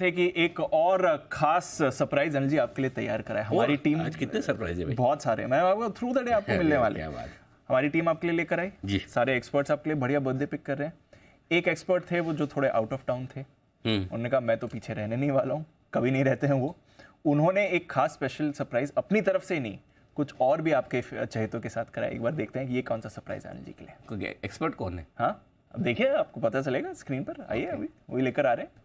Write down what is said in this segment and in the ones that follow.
थे कि एक और खास सरप्राइज अनिल जी आपके लिए तैयार करा है हमारी टीम आज कितने सरप्राइज है बहुत सारे मैं आपको थ्रू द डे आपको मिलने वाले हैं हमारी टीम आपके लिए लेकर आई जी सारे एक्सपर्ट्स आपके लिए बढ़िया बर्थडे पिक कर रहे हैं एक एक्सपर्ट थे वो जो थोड़े आउट ऑफ टाउन थे हम्म। उन्होंने कहा मैं तो पीछे रहने नहीं वाला हूँ कभी नहीं रहते हैं वो उन्होंने एक खास स्पेशल सरप्राइज अपनी तरफ से नहीं कुछ और भी आपके चहेतों के साथ कराया एक बार देखते हैं ये कौन सा सरप्राइज है अनिल जी के लिए एक्सपर्ट कौन है हाँ अब देखिए आपको पता चलेगा स्क्रीन पर आइए अभी वही लेकर आ रहे हैं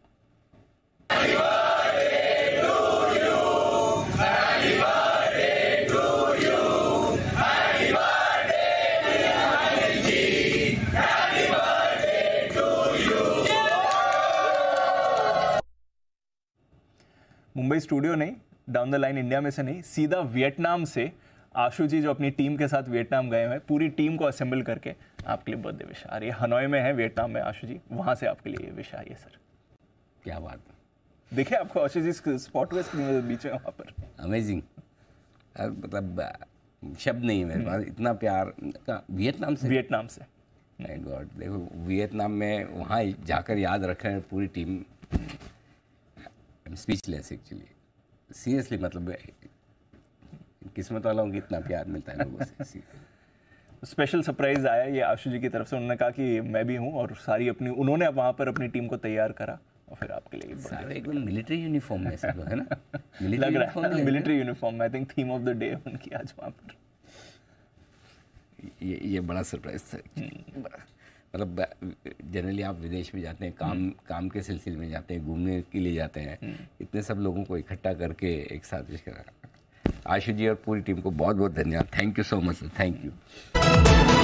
मुंबई स्टूडियो नहीं डाउन द लाइन इंडिया में से नहीं सीधा वियतनाम से आशु जी जो अपनी टीम के साथ वियतनाम गए हुए हैं पूरी टीम को असेंबल करके आपके लिए बर्थडे विश आ रही है हनोई में है वियतनाम में आशु जी वहाँ से आपके लिए ये विश आ रही है सर क्या बात देखिए आपको आशु जी स्पॉट में बीच में वहाँ पर अमेजिंग मतलब शब्द नहीं है मेरे पास हम्म। इतना प्यार वियतनाम से वियतनाम से गॉड देखो वियतनाम में वहाँ जाकर याद रखें पूरी team am speechless actually seriously मतलब किस्मत वाला होंगे इतना प्यार मिलता है लोगों से स्पेशल सरप्राइज़ आया ये आशु जी की तरफ से उन्होंने कहा कि मैं भी हूँ और सारी अपनी उन्होंने वहाँ पर अपनी टीम को तैयार करा और फिर आपके लिए सारे एकदम मिलिट्री यूनिफॉर्म में सब है ना लग रहा है military uniform I think theme of the day उनकी आज वहाँ पर ये ये बड़ा सरप्राइज था हम्म। बड़ा मतलब जनरली आप विदेश में जाते हैं काम हम्म। काम के सिलसिले में जाते हैं घूमने के लिए जाते हैं हम्म। इतने सब लोगों को इकट्ठा करके एक साथ आशु जी और पूरी टीम को बहुत बहुत धन्यवाद thank you so much thank you